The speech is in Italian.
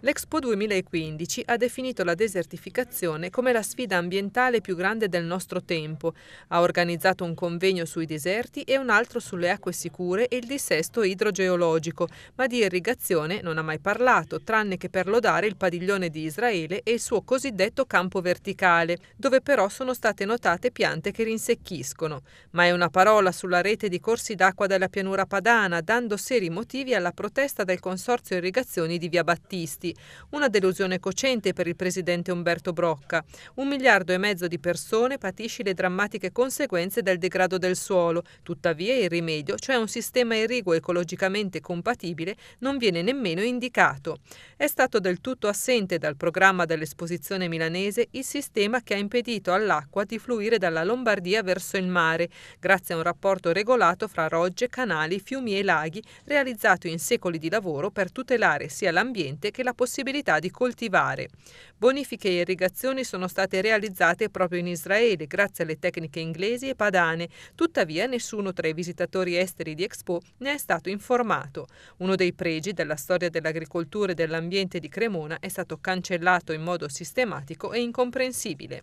L'Expo 2015 ha definito la desertificazione come la sfida ambientale più grande del nostro tempo, ha organizzato un convegno sui deserti e un altro sulle acque sicure e il dissesto idrogeologico, ma di irrigazione non ha mai parlato, tranne che per lodare il padiglione di Israele e il suo cosiddetto campo verticale, dove però sono state notate piante che rinsecchiscono. Ma è una parola sulla rete di corsi d'acqua della pianura padana, dando seri motivi alla protesta del Consorzio Irrigazioni di Via Battisti morti, una delusione cocente per il presidente Umberto Brocca. Un miliardo e mezzo di persone patisce le drammatiche conseguenze del degrado del suolo. Tuttavia il rimedio, cioè un sistema irriguo ecologicamente compatibile, non viene nemmeno indicato. È stato del tutto assente dal programma dell'esposizione milanese il sistema che ha impedito all'acqua di fluire dalla Lombardia verso il mare, grazie a un rapporto regolato fra rogge, canali, fiumi e laghi, realizzato in secoli di lavoro per tutelare sia l'ambiente che la possibilità di coltivare. Bonifiche e irrigazioni sono state realizzate proprio in Israele grazie alle tecniche inglesi e padane, tuttavia nessuno tra i visitatori esteri di Expo ne è stato informato. Uno dei pregi della storia dell'agricoltura e dell'ambiente di Cremona è stato cancellato in modo sistematico e incomprensibile.